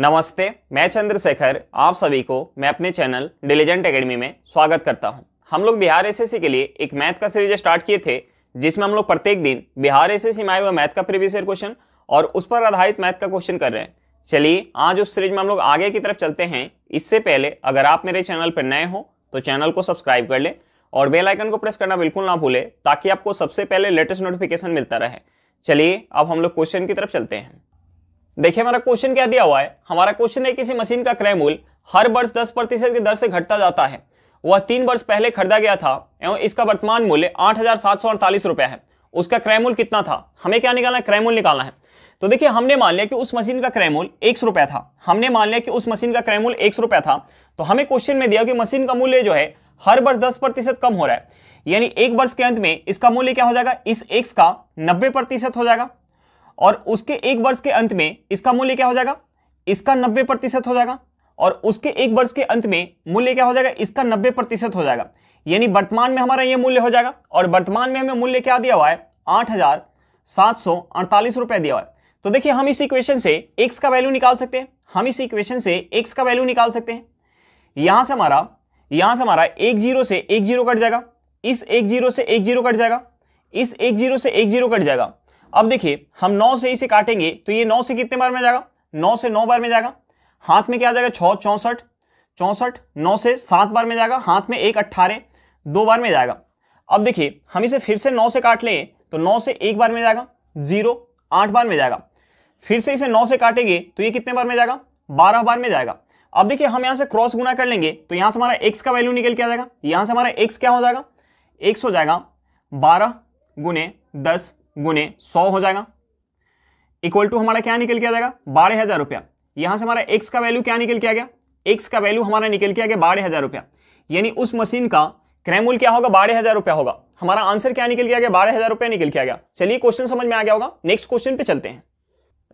नमस्ते मैं चंद्रशेखर आप सभी को मैं अपने चैनल डिलीजेंट एकेडमी में स्वागत करता हूं हम लोग बिहार एसएससी के लिए एक मैथ का सीरीज स्टार्ट किए थे जिसमें हम लोग प्रत्येक दिन बिहार एसएससी में आए हुए मैथ का प्रीवियस ईयर क्वेश्चन और उस पर आधारित मैथ का क्वेश्चन कर रहे हैं चलिए आज उस सीरीज में हम लोग आगे की तरफ चलते हैं इससे पहले अगर आप मेरे चैनल पर नए हों तो चैनल को सब्सक्राइब कर लें और बेलाइकन को प्रेस करना बिल्कुल ना भूलें ताकि आपको सबसे पहले लेटेस्ट नोटिफिकेशन मिलता रहे चलिए अब हम लोग क्वेश्चन की तरफ चलते हैं देखिए हमारा क्वेश्चन क्या दिया हुआ है हमारा क्वेश्चन है किसी मशीन का क्रय मूल्य हर वर्ष दस प्रतिशत की दर से घटता जाता है वह तीन वर्ष पहले खरीदा गया था एवं इसका वर्तमान मूल्य आठ रुपया है उसका क्रय मूल्य कितना था हमें क्या निकालना है क्रय मूल्य निकालना है तो देखिए हमने मान लिया कि उस मशीन का क्रय मूल्य एक रुपया था हमने मान लिया कि उस मशीन का क्रय मूल्य एक रुपया था तो हमें क्वेश्चन में दिया कि मशीन का मूल्य जो है हर वर्ष दस प्रतिशत कम हो रहा है यानी एक वर्ष के अंत में इसका मूल्य क्या हो जाएगा इस एक्स का नब्बे प्रतिशत हो जाएगा और उसके एक वर्ष के अंत में इसका मूल्य क्या हो जाएगा इसका नब्बे प्रतिशत हो जाएगा और उसके एक वर्ष के अंत में मूल्य क्या हो जाएगा इसका नब्बे प्रतिशत हो जाएगा यानी वर्तमान में हमारा ये मूल्य हो जाएगा और वर्तमान में हमें मूल्य क्या दिया हुआ है आठ हजार सात सौ अड़तालीस रुपये दिया हुआ है तो देखिए हम इस इक्वेशन से एक्स का वैल्यू निकाल सकते हैं हम इस इक्वेशन से एक्स का वैल्यू निकाल सकते हैं यहां से हमारा यहां से हमारा एक जीरो से एक जीरो कट जाएगा इस एक जीरो से एक जीरो कट जाएगा इस एक जीरो से एक जीरो कट जाएगा अब देखिए हम नौ से इसे काटेंगे तो ये नौ से कितने बार में जाएगा नौ से नौ बार में जाएगा हाथ में क्या जाएगा छः चौंसठ चौंसठ नौ से सात बार में जाएगा हाथ में एक अट्ठारह दो बार में जाएगा अब देखिए हम इसे फिर से नौ से काट लें तो नौ से एक बार में जाएगा जीरो आठ बार में जाएगा फिर से इसे नौ से काटेंगे तो ये कितने बार में जाएगा बारह बार में जाएगा अब देखिए हम यहाँ से क्रॉस गुना कर लेंगे तो यहाँ से हमारा एक्स का वैल्यू निकल के आ जाएगा यहाँ से हमारा एक्स क्या हो जाएगा एक्स हो जाएगा बारह गुने दस गुने सौ हो जाएगा इक्वल टू हमारा क्या निकल किया जाएगा बारह हज़ार रुपया यहां से हमारा एक्स का वैल्यू क्या निकल किया गया एक्स का वैल्यू हमारा निकल किया गया बारह हज़ार रुपया यानी उस मशीन का क्रैमूल क्या होगा बारह हज़ार रुपया होगा हमारा आंसर क्या निकल किया गया बारह हज़ार रुपया निकल किया गया चलिए क्वेश्चन समझ में आ गया होगा नेक्स्ट क्वेश्चन पे चलते हैं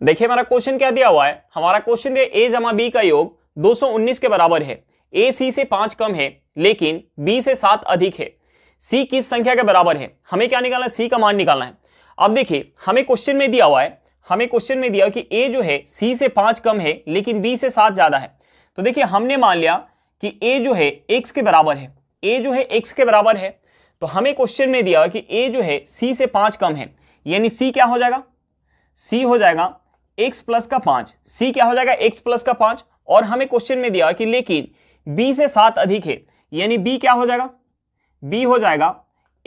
देखिए हमारा क्वेश्चन क्या दिया हुआ है हमारा क्वेश्चन दिया ए जमा बी का योग उन्नीस के बराबर है ए सी से पांच कम है लेकिन बी से सात अधिक है सी किस संख्या के बराबर है हमें क्या निकालना है सी का मान निकालना है अब देखिए हमें क्वेश्चन में दिया हुआ है हमें क्वेश्चन में दिया कि ए जो है सी से पांच कम है लेकिन बी से सात ज्यादा है तो देखिए हमने मान लिया कि ए जो है एक्स के बराबर है ए जो है एक्स के बराबर है तो हमें क्वेश्चन में दिया हुआ कि ए जो है सी से पांच कम है यानी सी क्या हो जाएगा सी हो जाएगा एक्स प्लस का पांच सी क्या हो जाएगा एक्स प्लस का पांच और हमें क्वेश्चन में दिया कि लेकिन बी से सात अधिक है यानी बी क्या हो जाएगा बी हो जाएगा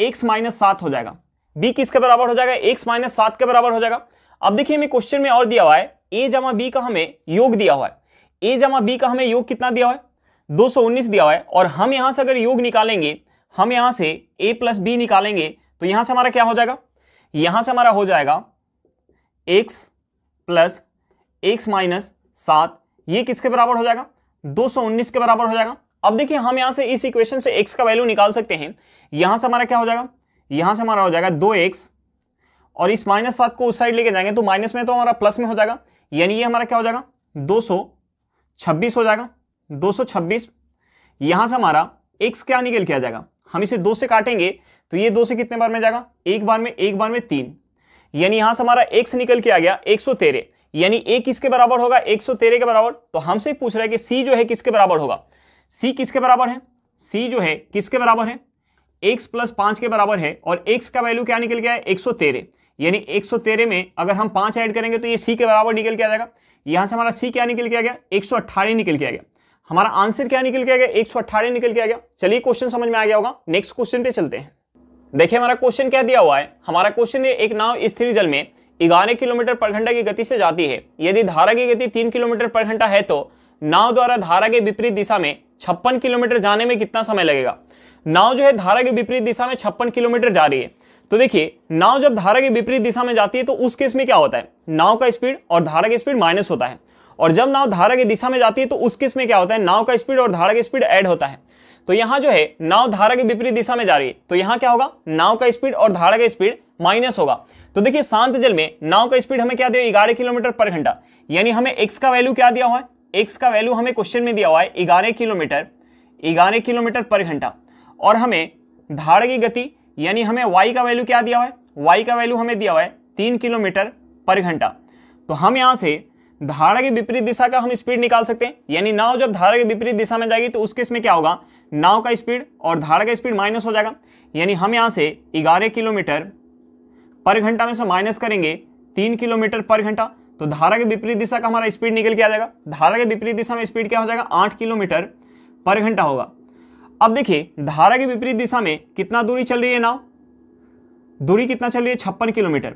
एक्स माइनस सात हो जाएगा बी किसके बराबर हो जाएगा एक्स माइनस सात के बराबर हो जाएगा अब देखिए हमें क्वेश्चन में और दिया हुआ है ए जमा बी का हमें योग दिया हुआ है ए जमा बी का हमें योग कितना दिया हुआ है 219 दिया हुआ है और हम यहां से अगर योग निकालेंगे हम यहां से ए प्लस बी निकालेंगे तो यहां से हमारा क्या हो जाएगा यहां से हमारा हो जाएगा एक्स प्लस एक्स माइनस सात ये किसके बराबर हो जाएगा 219 के बराबर हो जाएगा अब देखिए हम यहां से इस इक्वेशन से एक्स का वैल्यू निकाल सकते हैं यहां से हमारा क्या हो जाएगा यहां से हमारा हो जाएगा दो एक्स और इस माइनस सात को उस साइड लेके जाएंगे तो माइनस में तो हमारा प्लस में हो जाएगा यानी ये हमारा क्या हो जाएगा दो सौ छब्बीस हो जाएगा दो सौ छब्बीस यहां से हमारा एक्स क्या निकल के आ जाएगा हम इसे दो से काटेंगे तो ये दो से कितने बार में जाएगा एक बार में एक बार में तीन यानी यहां से हमारा एक्स निकल के आ गया एक सौ तेरह यानी एक किसके बराबर होगा एक सौ तेरह के बराबर तो हमसे पूछ रहा है कि सी जो है किसके बराबर होगा सी किसके बराबर है सी जो है किसके बराबर है एक्स प्लस पांच के बराबर है और एक्स का वैल्यू क्या निकल गया है एक यानी एक में अगर हम पांच ऐड करेंगे तो ये सी के बराबर निकल के आ जाएगा यहां से हमारा सी क्या निकल के आ गया एक निकल के आ गया हमारा आंसर क्या निकल के आ गया एक निकल के आ गया चलिए क्वेश्चन समझ में आ गया होगा नेक्स्ट क्वेश्चन पे चलते हैं देखिए हमारा क्वेश्चन क्या दिया हुआ है हमारा क्वेश्चन ये एक नाव स्थिर जल में ग्यारह किलोमीटर पर घंटा की गति से जाती है यदि धारा की गति तीन किलोमीटर पर घंटा है तो नाव द्वारा धारा के विपरीत दिशा में छप्पन किलोमीटर जाने में कितना समय लगेगा नाव जो है धारा के विपरीत दिशा में छप्पन किलोमीटर जा रही है तो देखिए नाव जब धारा के विपरीत दिशा में जाती है तो उस केस में क्या होता है नाव का स्पीड और धारा की स्पीड माइनस होता है और जब नाव धारा की दिशा में जाती है तो उस केस में क्या होता है नाव का स्पीड और धारा की स्पीड ऐड होता है तो यहां जो है नाव धारा के विपरीत दिशा में जा रही है तो यहां क्या होगा नाव का स्पीड और धारा का स्पीड माइनस होगा तो देखिए शांत जल में नाव का स्पीड हमें क्या दिया ग्यारह किलोमीटर पर घंटा यानी हमें एक्स का वैल्यू क्या दिया हुआ है एक्स का वैल्यू हमें क्वेश्चन में दिया हुआ है ग्यारह किलोमीटर ग्यारह किलोमीटर पर घंटा और हमें धाड़ की गति यानी हमें वाई का वैल्यू क्या दिया हुआ है वाई का वैल्यू हमें दिया हुआ है तीन किलोमीटर पर घंटा तो हम यहाँ से धारा की विपरीत दिशा का हम स्पीड निकाल सकते हैं यानी नाव जब धारा के विपरीत दिशा में जाएगी तो उसके इसमें क्या होगा नाव का स्पीड और धारा का स्पीड माइनस हो जाएगा यानी हम यहाँ से ग्यारह किलोमीटर पर घंटा में से माइनस करेंगे तीन किलोमीटर पर घंटा तो धारा के विपरीत दिशा का हमारा स्पीड निकल के आ जाएगा धारा के विपरीत दिशा में स्पीड क्या हो जाएगा आठ किलोमीटर पर घंटा होगा अब देखिए धारा के विपरीत दिशा में कितना दूरी चल रही है नाव दूरी कितना चल रही है छप्पन किलोमीटर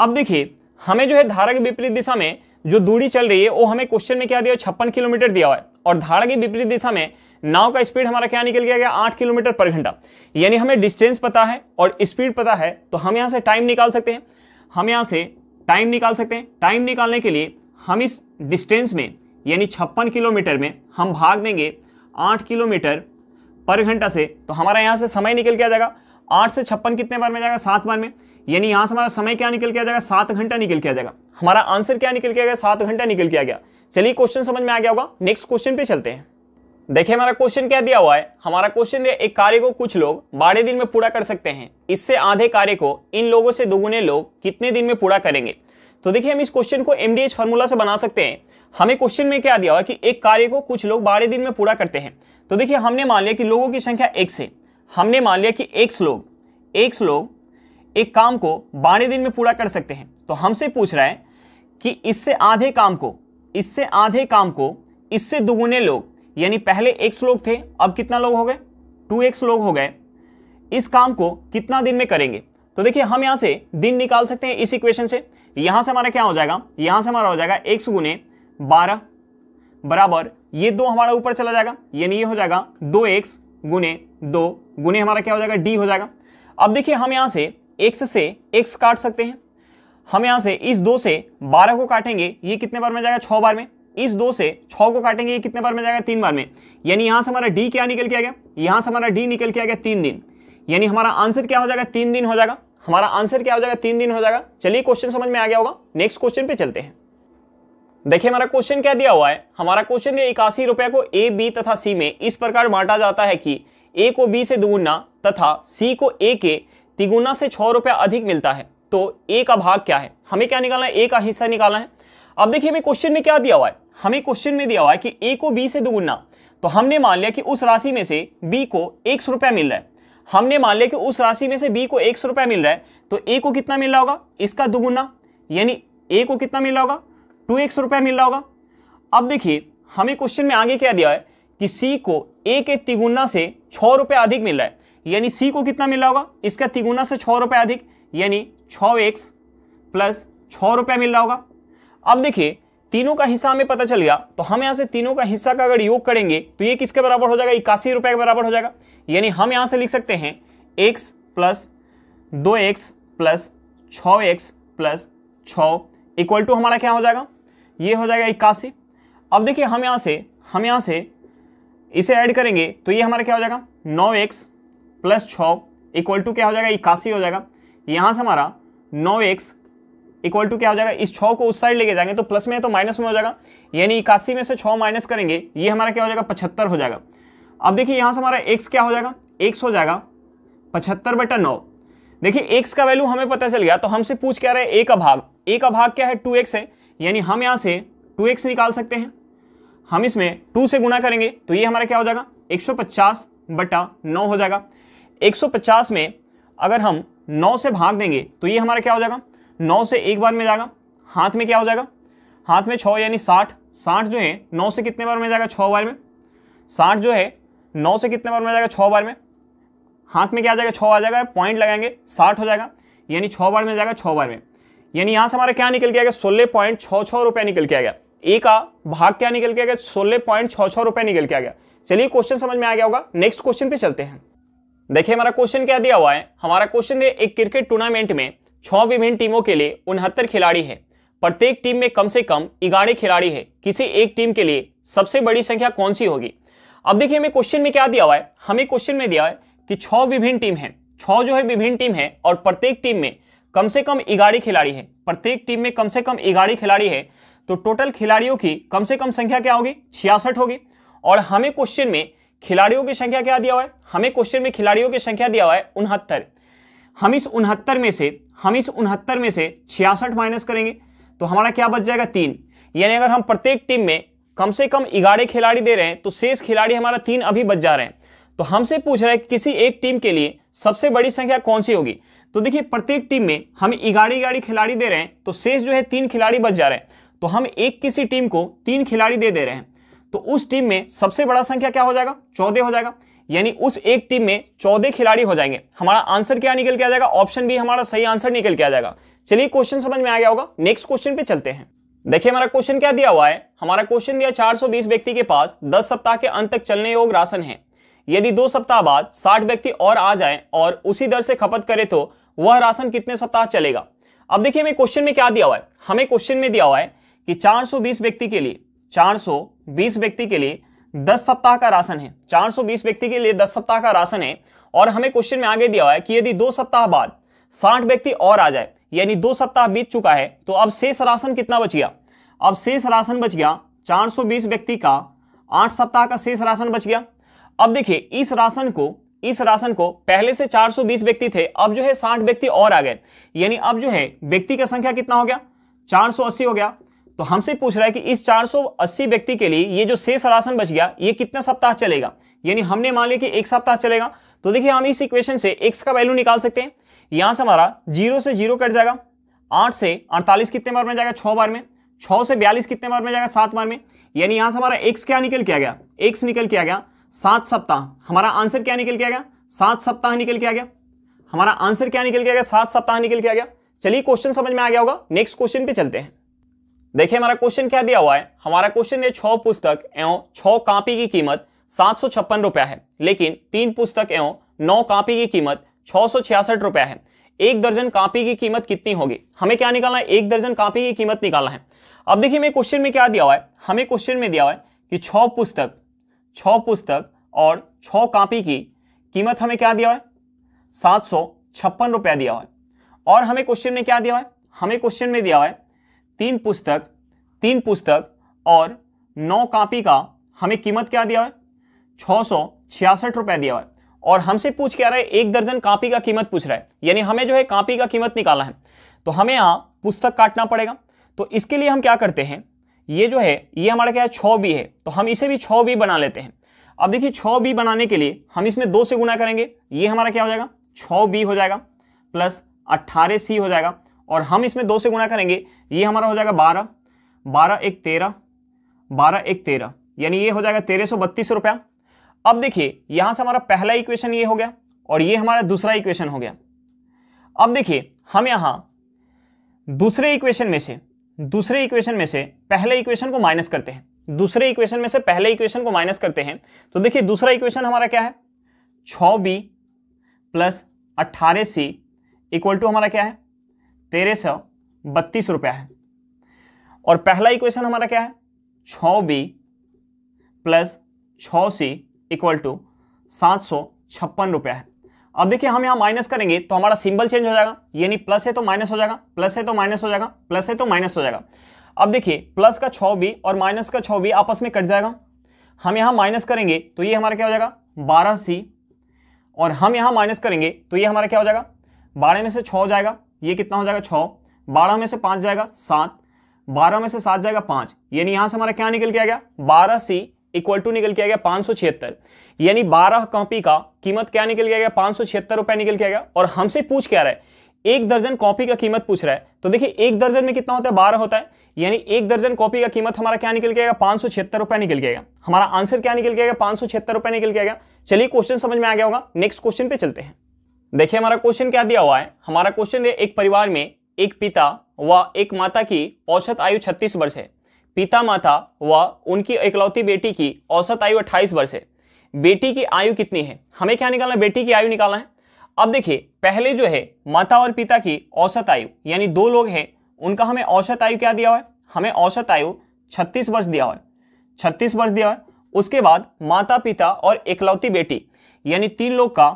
अब देखिए हमें जो है धारा के विपरीत दिशा में जो दूरी चल रही है वो हमें क्वेश्चन में क्या दिया छप्पन किलोमीटर दिया हुआ है और धारा के विपरीत दिशा में नाव का स्पीड हमारा क्या निकल गया गया आठ किलोमीटर पर घंटा यानी हमें डिस्टेंस पता है और स्पीड पता है तो हम यहाँ से टाइम निकाल सकते हैं हम यहाँ से टाइम निकाल सकते हैं टाइम निकालने के लिए हम इस डिस्टेंस में यानी छप्पन किलोमीटर में हम भाग देंगे आठ किलोमीटर पर घंटा से तो हमारा यहाँ से समय निकल के आ जाएगा आठ से छप्पन कितने बार में जाएगा सात बार में यानी यहाँ से हमारा समय क्या निकल के आ जाएगा सात घंटा निकल के आ जाएगा हमारा आंसर क्या निकल के आ गया सात घंटा निकल के आ गया चलिए क्वेश्चन समझ में आ गया होगा नेक्स्ट क्वेश्चन पे चलते हैं देखिए हमारा क्वेश्चन क्या दिया हुआ है हमारा क्वेश्चन दिया एक कार्य को कुछ लोग बारह दिन में पूरा कर सकते हैं इससे आधे कार्य को इन लोगों से दोगुने लोग कितने दिन में पूरा करेंगे तो देखिए हम इस क्वेश्चन को एमडीएच फार्मूला से बना सकते हैं हमें क्वेश्चन में क्या दिया हुआ है कि एक कार्य को कुछ लोग बारह दिन में पूरा करते हैं तो देखिए हमने मान लिया कि लोगों की संख्या एक से हमने मान लिया कि एक लोग एक लोग एक काम को बारह दिन में पूरा कर सकते हैं तो हमसे पूछ रहा है कि इससे आधे काम को इससे आधे काम को इससे दुगुने लोग यानी पहले एक लोग थे अब कितना लोग हो गए टू एक्स लोग हो गए इस काम को कितना दिन में करेंगे तो देखिए हम यहाँ से दिन निकाल सकते हैं इस इक्वेशन से यहाँ से हमारा क्या हो जाएगा यहाँ से हमारा हो जाएगा सौ गुने बारह बराबर ये दो हमारा ऊपर चला जाएगा यानी ये हो जाएगा दो एक्स गुने दो गुने हमारा क्या हो जाएगा डी हो जाएगा अब देखिए हम यहाँ से एक्स से एक्स काट सकते हैं हम यहाँ से इस दो से बारह को काटेंगे ये कितने बार में जाएगा छः बार में इस दो से छ को काटेंगे ये कितने बार में जाएगा तीन बार में यानी यहाँ से हमारा डी क्या निकल के आ गया यहाँ से हमारा डी निकल के आ गया तीन दिन यानी हमारा आंसर क्या हो जाएगा तीन दिन हो जाएगा हमारा आंसर क्या हो जाएगा तीन दिन हो जाएगा चलिए क्वेश्चन समझ में आ गया होगा नेक्स्ट क्वेश्चन पे चलते हैं देखिए हमारा क्वेश्चन क्या दिया हुआ है हमारा क्वेश्चन दिया इक्यासी रुपए को ए बी तथा सी में इस प्रकार बांटा जाता है कि ए को बी से दुगुना तथा सी को ए के तिगुना से छः रुपया अधिक मिलता है तो ए का भाग क्या है हमें क्या निकालना है ए का हिस्सा निकालना है अब देखिए हमें क्वेश्चन में क्या दिया हुआ है हमें क्वेश्चन में दिया हुआ है कि ए को बी से दुगुना तो हमने मान लिया कि उस राशि में से बी को एक रुपया मिल रहा है हमने मान लिया कि उस राशि में से बी को एक रुपया मिल रहा है तो ए को कितना मिल रहा होगा इसका दुगुना यानी ए को कितना मिल रहा होगा टू एक्स रुपया मिल रहा होगा अब देखिए हमें क्वेश्चन में आगे क्या दिया है कि सी को ए के तिगुना से छः रुपये अधिक मिल रहा है यानी सी को कितना मिल रहा होगा इसका तिगुना से छः रुपये अधिक यानी छ एक्स प्लस छ रुपया मिल रहा होगा अब देखिए तीनों का हिस्सा हमें पता चल गया तो हम यहाँ से तीनों का हिस्सा का अगर योग करेंगे तो ये किसके बराबर हो जाएगा इक्यासी रुपये के बराबर हो जाएगा यानी हम यहाँ से लिख सकते हैं एक्स प्लस दो एक्स प्लस छ एक्स प्लस छ इक्वल टू हमारा क्या हो जाएगा ये हो जाएगा इक्यासी अब देखिए हम यहाँ से हम यहाँ से इसे ऐड करेंगे तो ये हमारा क्या हो जाएगा नौ एक्स प्लस छ इक्वल टू क्या हो जाएगा इक्यासी हो जाएगा यहाँ से हमारा नौ एक्स इक्वल टू क्या हो जाएगा इस छः को उस साइड लेके जाएंगे तो प्लस में है तो माइनस में हो जाएगा यानी इक्यासी में से छः माइनस करेंगे ये हमारा क्या हो जाएगा पचहत्तर हो जाएगा अब देखिए यहाँ से हमारा एक्स क्या हो जाएगा एक्स हो जाएगा पचहत्तर बटा नौ देखिए एक्स का वैल्यू हमें पता चल गया तो हमसे पूछ क्या रहा है ए का भाग ए का भाग क्या है टू एक्स है यानी हम यहाँ से टू एक्स निकाल सकते हैं हम इसमें टू से गुणा करेंगे तो ये हमारा क्या हो जाएगा 150 बटा नौ हो जाएगा 150 में अगर हम 9 से भाग देंगे तो ये हमारा क्या हो जाएगा 9 से एक बार में जाएगा हाथ में क्या हो जाएगा हाथ में छः यानी साठ साठ जो है 9 से कितने बार में जाएगा छः बार में साठ जो है 9 से कितने बार में जाएगा छः बार में हाथ में क्या आ जाएगा छः आ जाएगा पॉइंट लगाएंगे साठ हो जाएगा यानी छः बार में जाएगा छः बार में यानी यहां से हमारा क्या निकल गया सोलह पॉइंट छ छ रुपया निकल के आ गया ए का भाग क्या निकल के आ गया सोलह पॉइंट छ छ रुपए निकल के आ गया चलिए क्वेश्चन समझ में आ गया होगा नेक्स्ट क्वेश्चन पे चलते हैं देखिए हमारा क्वेश्चन क्या दिया हुआ है हमारा क्वेश्चन है एक क्रिकेट टूर्नामेंट में छः विभिन्न टीमों के लिए उनहत्तर खिलाड़ी है प्रत्येक टीम में कम से कम ग्यारह खिलाड़ी है किसी एक टीम के लिए सबसे बड़ी संख्या कौन सी होगी अब देखिए हमें क्वेश्चन में क्या दिया हुआ है हमें क्वेश्चन में दिया है कि छः विभिन्न टीम है छः जो है विभिन्न टीम है और प्रत्येक टीम में कम से कम ग्यारह खिलाड़ी है प्रत्येक टीम में कम से कम ग्यारह खिलाड़ी है तो टोटल खिलाड़ियों की कम से कम संख्या क्या होगी छियासठ होगी और हमें क्वेश्चन में खिलाड़ियों की संख्या क्या दिया हुआ है हमें क्वेश्चन में खिलाड़ियों की संख्या दिया हुआ है उनहत्तर हम इस उनहत्तर में से हम इस उनहत्तर में से छियासठ माइनस करेंगे तो हमारा क्या बच जाएगा तीन यानी अगर हम प्रत्येक टीम में कम से कम ग्यारह खिलाड़ी दे रहे हैं तो शेष खिलाड़ी हमारा तीन अभी बच जा रहे हैं तो हमसे पूछ रहा है कि किसी एक टीम के लिए सबसे बड़ी संख्या कौन सी होगी तो देखिए प्रत्येक टीम में हम ग्यारह ग्यारह खिलाड़ी दे रहे हैं तो शेष जो है तीन खिलाड़ी बच जा रहे हैं तो हम एक किसी टीम को तीन खिलाड़ी दे दे रहे हैं तो उस टीम में सबसे बड़ा संख्या क्या हो जाएगा चौदह हो जाएगा यानी उस एक टीम में चौदह खिलाड़ी हो जाएंगे हमारा आंसर क्या निकल के आ जाएगा ऑप्शन भी हमारा सही आंसर निकल के आ जाएगा चलिए क्वेश्चन समझ में आ गया होगा नेक्स्ट क्वेश्चन पे चलते हैं देखिए हमारा क्वेश्चन क्या दिया हुआ है हमारा क्वेश्चन दिया 420 व्यक्ति के पास 10 सप्ताह के अंत तक चलने योग राशन है यदि दो सप्ताह बाद 60 व्यक्ति और आ जाए और उसी दर से खपत करे तो वह राशन कितने सप्ताह चलेगा अब देखिए हमें क्वेश्चन में क्या दिया हुआ है हमें क्वेश्चन में दिया हुआ है कि 420 व्यक्ति के लिए 420 व्यक्ति के लिए 10 सप्ताह का राशन है 420 व्यक्ति के लिए 10 सप्ताह का राशन है और हमें क्वेश्चन में आगे दिया हुआ है कि यदि दो सप्ताह बाद साठ व्यक्ति और आ जाए यानी दो सप्ताह बीत चुका है तो अब शेष राशन कितना बच गया अब शेष राशन बच गया चार व्यक्ति का आठ सप्ताह का शेष राशन बच गया अब देखिए इस राशन को इस राशन को पहले से 420 व्यक्ति थे अब जो है 60 व्यक्ति और आ गए यानी अब जो है व्यक्ति का संख्या कितना हो गया 480 हो गया तो हमसे पूछ रहा है कि इस 480 व्यक्ति के लिए ये जो शेष राशन बच गया ये कितना सप्ताह चलेगा यानी हमने मान लिया कि एक सप्ताह चलेगा तो देखिए हम इस इक्वेशन से एक्स का वैल्यू निकाल सकते हैं यहाँ से हमारा जीरो से जीरो कट जाएगा आठ से अड़तालीस कितने बार में जाएगा छः बार में छः से बयालीस कितने बार में जाएगा सात बार में यानी यहाँ से हमारा एक्स क्या निकल किया गया एक्स निकल किया गया सात सप्ताह हमारा आंसर क्या निकल के आ गया सात सप्ताह निकल के आ गया हमारा आंसर क्या निकल के आ गया सात सप्ताह निकल के आ गया चलिए क्वेश्चन समझ में आ गया होगा नेक्स्ट क्वेश्चन पे चलते हैं देखिए हमारा क्वेश्चन क्या दिया हुआ है हमारा क्वेश्चन है छह पुस्तक एवं छः कापी की कीमत सात सौ छप्पन रुपया है लेकिन तीन पुस्तक एवं नौ कापी की कीमत छह सौ छियासठ रुपया है एक दर्जन कापी की कीमत कितनी होगी हमें क्या निकालना है एक दर्जन कापी की कीमत निकालना है अब देखिए मैं क्वेश्चन में क्या दिया हुआ है हमें क्वेश्चन में दिया हुआ है कि छह पुस्तक छः पुस्तक और छ कापी की कीमत हमें क्या दिया है सात सौ छप्पन रुपया दिया है और हमें क्वेश्चन में क्या दिया है हमें क्वेश्चन में दिया है तीन पुस्तक तीन पुस्तक और नौ कापी का हमें कीमत क्या दिया है छः सौ छियासठ रुपया दिया है और हमसे पूछ क्या रहा है एक दर्जन कापी का कीमत पूछ रहा है यानी हमें जो है कापी का कीमत निकाला है तो हमें यहाँ पुस्तक काटना पड़ेगा तो इसके लिए हम क्या करते हैं ये जो है ये हमारा क्या है छः बी है तो हम इसे भी छः बी बना लेते हैं अब देखिए छः बी बनाने के लिए हम इसमें दो से गुना करेंगे ये हमारा क्या हो जाएगा छः बी हो जाएगा प्लस अट्ठारह सी हो जाएगा और हम इसमें दो से गुना करेंगे ये हमारा हो जाएगा बारह बारह एक तेरह बारह एक तेरह यानी ये हो जाएगा तेरह सौ बत्तीस रुपया अब देखिए यहाँ से हमारा पहला इक्वेशन ये हो गया और ये हमारा दूसरा इक्वेशन हो गया अब देखिए हम यहाँ दूसरे इक्वेशन में से दूसरे इक्वेशन में से पहले इक्वेशन को माइनस करते हैं दूसरे इक्वेशन में से पहले इक्वेशन को माइनस करते हैं तो देखिए दूसरा इक्वेशन हमारा क्या है छ बी प्लस अट्ठारह सी इक्वल टू हमारा क्या है तेरह सौ बत्तीस रुपया है और पहला इक्वेशन हमारा क्या है छ बी प्लस छ सी इक्वल टू सात सौ छप्पन रुपया है अब देखिए हम यहाँ माइनस करेंगे तो हमारा सिंबल चेंज हो जाएगा यानी प्लस है तो माइनस हो जाएगा प्लस है तो माइनस हो जाएगा प्लस है तो माइनस हो जाएगा अब देखिए प्लस का छः भी और माइनस का छः भी आपस में कट जाएगा हम यहाँ माइनस करेंगे तो ये हमारा क्या हो जाएगा बारह सी और हम यहाँ माइनस करेंगे तो ये हमारा क्या हो जाएगा बारह में से छः हो जाएगा ये कितना हो जाएगा छः बारह में से पाँच जाएगा सात बारह में से सात जाएगा पाँच यानी यहाँ से हमारा क्या निकल के आ गया बारह सी इक्वल टू निकल किया गया पांच सौ छिहत्तर यानी बारह कॉपी का कीमत क्या निकल किया गया पांच रुपए निकल किया गया और हमसे पूछ क्या रहा है एक दर्जन कॉपी का कीमत पूछ रहा है तो देखिए एक दर्जन में कितना होता है बारह होता है यानी एक दर्जन कॉपी का कीमत हमारा क्या निकल गया पांच सौ छिहत्तर रुपया निकल गया हमारा आंसर क्या निकल गया पांच सौ छिहत्तर रुपया निकल गया चलिए क्वेश्चन समझ में आ गया होगा नेक्स्ट क्वेश्चन पे चलते हैं देखिए हमारा क्वेश्चन क्या दिया हुआ है हमारा क्वेश्चन दिया एक परिवार में एक पिता व एक माता की औसत आयु छत्तीस वर्ष है पिता माता व उनकी इकलौती बेटी की औसत आयु अट्ठाईस वर्ष है बेटी की आयु कितनी है हमें क्या निकालना है बेटी की आयु निकालना है अब देखिए पहले जो है माता और पिता की औसत आयु यानी दो लोग हैं उनका हमें औसत आयु क्या दिया हुआ है हमें औसत आयु छत्तीस वर्ष दिया हुआ है छत्तीस वर्ष दिया हुआ है उसके बाद माता पिता और इकलौती बेटी यानी तीन लोग का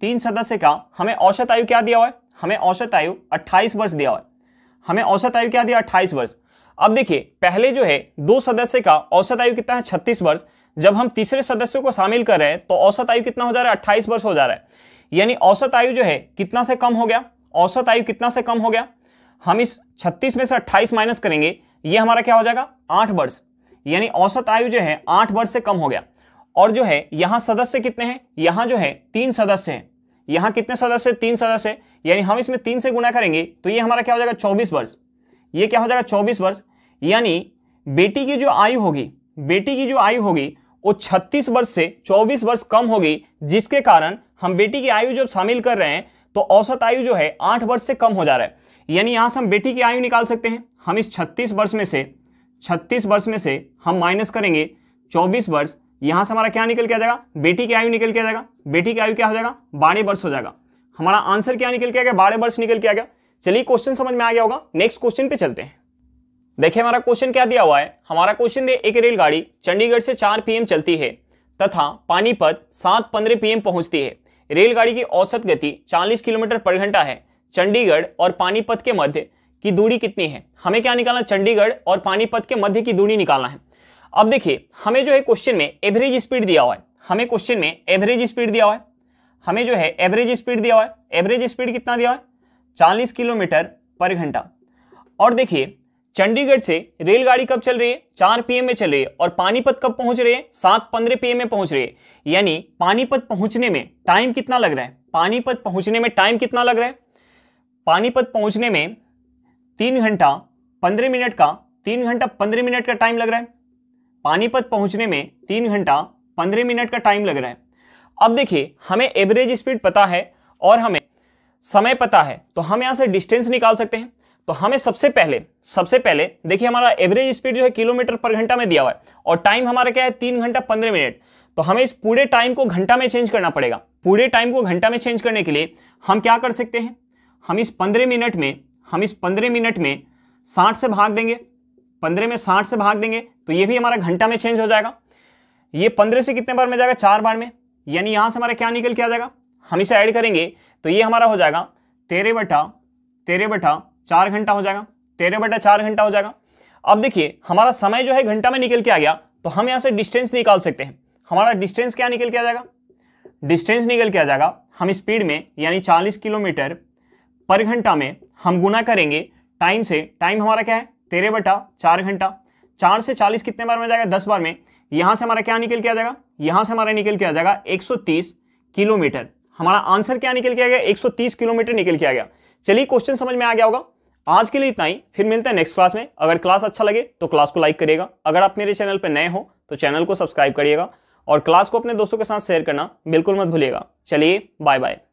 तीन सदस्य का हमें औसत आयु क्या दिया हुआ है हमें औसत आयु 28 वर्ष दिया हुआ है हमें औसत आयु क्या दिया 28 वर्ष अब देखिए पहले जो है दो सदस्य का औसत आयु कितना है छत्तीस वर्ष जब हम तीसरे सदस्यों को शामिल कर रहे हैं तो औसत आयु कितना हो जा रहा है अट्ठाईस वर्ष हो जा रहा है यानी औसत आयु जो है कितना से कम हो गया औसत आयु कितना से कम हो गया हम इस छत्तीस में से अट्ठाईस माइनस करेंगे ये हमारा क्या हो जाएगा आठ वर्ष यानी औसत आयु जो है आठ वर्ष से कम हो गया और जो है यहाँ सदस्य कितने हैं यहाँ जो है तीन सदस्य हैं यहाँ कितने सदस्य तीन सदस्य यानी हम इसमें तीन से गुना करेंगे तो ये हमारा क्या हो जाएगा चौबीस वर्ष ये क्या हो जाएगा चौबीस वर्ष यानी बेटी की जो आयु होगी बेटी की जो आयु होगी वो 36 वर्ष से 24 वर्ष कम होगी जिसके कारण हम बेटी की आयु जब शामिल कर रहे हैं तो औसत आयु जो है आठ वर्ष से कम हो जा रहा है यानी यहाँ से हम बेटी की आयु निकाल सकते हैं हम इस छत्तीस वर्ष में से छत्तीस वर्ष में से हम माइनस करेंगे चौबीस वर्ष यहाँ से हमारा क्या निकल के आ जाएगा बेटी की आयु निकल के आ जाएगा बेटी की आयु क्या हो जाएगा बारह वर्ष हो जाएगा हमारा आंसर क्या निकल के आ गया बारह वर्ष निकल के आ गया चलिए क्वेश्चन समझ में आ गया होगा नेक्स्ट क्वेश्चन पे चलते हैं देखिए हमारा क्वेश्चन क्या दिया हुआ है हमारा क्वेश्चन दे एक रेलगाड़ी चंडीगढ़ से चार पीएम चलती है तथा पानीपत सात पंद्रह पीएम पहुंचती है रेलगाड़ी की औसत गति 40 किलोमीटर पर घंटा है चंडीगढ़ और पानीपत के मध्य की दूरी कितनी है हमें क्या निकालना चंडीगढ़ और पानीपत के मध्य की दूरी निकालना है अब देखिए हमें जो है क्वेश्चन में एवरेज स्पीड दिया हुआ है हमें क्वेश्चन में एवरेज स्पीड दिया हुआ है हमें जो है एवरेज स्पीड दिया हुआ है एवरेज स्पीड कितना दिया हुआ है चालीस किलोमीटर पर घंटा और देखिए चंडीगढ़ से रेलगाड़ी कब चल रही है चार पी में चल रही है और पानीपत कब पहुंच रहे हैं सात पंद्रह पीएम में पहुंच रहे हैं यानी पानीपत पहुंचने में टाइम कितना लग रहा है पानीपत पहुंचने में टाइम कितना लग रहा है पानीपत पहुंचने में तीन घंटा पंद्रह मिनट का तीन घंटा पंद्रह मिनट का टाइम लग रहा है पानीपत पहुंचने में तीन घंटा पंद्रह मिनट का टाइम लग रहा है अब देखिए हमें एवरेज स्पीड पता है और हमें समय पता है तो हम यहाँ से डिस्टेंस निकाल सकते हैं तो हमें सबसे पहले सबसे पहले देखिए हमारा एवरेज स्पीड जो है किलोमीटर पर घंटा में दिया हुआ है और टाइम हमारा क्या है तीन घंटा पंद्रह मिनट तो हमें इस पूरे टाइम को घंटा में चेंज करना पड़ेगा पूरे टाइम को घंटा में चेंज करने के लिए हम क्या कर सकते हैं हम इस पंद्रह मिनट में हम इस पंद्रह मिनट में साठ से भाग देंगे पंद्रह में साठ से भाग देंगे तो ये भी हमारा घंटा में चेंज हो जाएगा ये पंद्रह से कितने बार में जाएगा चार बार में यानी यहाँ से हमारा क्या निकल के आ जाएगा हम इसे ऐड करेंगे तो ये हमारा हो जाएगा तेरह बटा तेरह बटा चार घंटा हो जाएगा तेरह बटा चार घंटा हो जाएगा अब देखिए हमारा समय जो है घंटा में निकल के आ गया तो हम यहाँ से डिस्टेंस निकाल सकते हैं हमारा डिस्टेंस क्या निकल के आ जाएगा डिस्टेंस निकल के आ जाएगा हम स्पीड में यानी 40 किलोमीटर पर घंटा में हम गुना करेंगे टाइम से टाइम हमारा क्या है तेरह बटा चार घंटा चार से चालीस कितने बार में जाएगा दस बार में यहाँ से हमारा क्या निकल के आ जाएगा यहाँ से हमारा निकल के आ जाएगा एक किलोमीटर हमारा आंसर क्या निकल के आ गया 130 किलोमीटर निकल के आ गया चलिए क्वेश्चन समझ में आ गया होगा आज के लिए इतना ही फिर मिलते हैं नेक्स्ट क्लास में अगर क्लास अच्छा लगे तो क्लास को लाइक करिएगा अगर आप मेरे चैनल पर नए हो तो चैनल को सब्सक्राइब करिएगा और क्लास को अपने दोस्तों के साथ शेयर करना बिल्कुल मत भूलिएगा चलिए बाय बाय